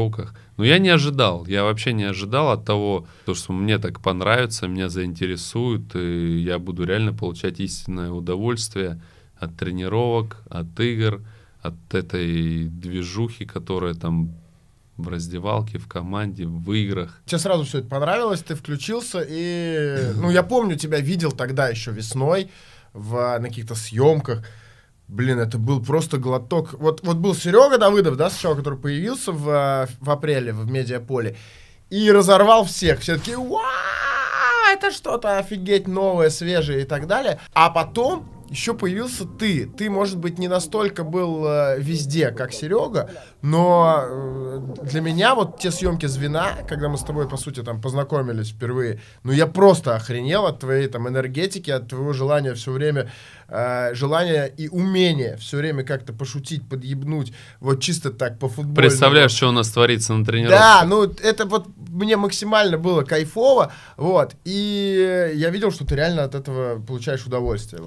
раскролках. Но я не ожидал, я вообще не ожидал от того, то, что мне так понравится, меня заинтересует, и я буду реально получать истинное удовольствие от тренировок, от игр, от этой движухи, которая там в раздевалке, в команде, в играх. Тебе сразу все это понравилось, ты включился, и... Ну, я помню, тебя видел тогда еще весной в, на каких-то съемках. Блин, это был просто глоток. Вот, вот был Серега Давыдов, да, сначала, который появился в, э, в апреле в медиаполе. И разорвал всех. Все такие, это что-то офигеть новое, свежее и так далее. А потом еще появился ты. Ты, может быть, не настолько был э, везде, как Серега, но э, для меня вот те съемки звена, когда мы с тобой, по сути, там познакомились впервые, ну я просто охренел от твоей там энергетики, от твоего желания все время, э, желания и умения все время как-то пошутить, подъебнуть, вот чисто так по футболу. Представляешь, что у нас творится на тренировке. Да, ну это вот мне максимально было кайфово, вот, и я видел, что ты реально от этого получаешь удовольствие.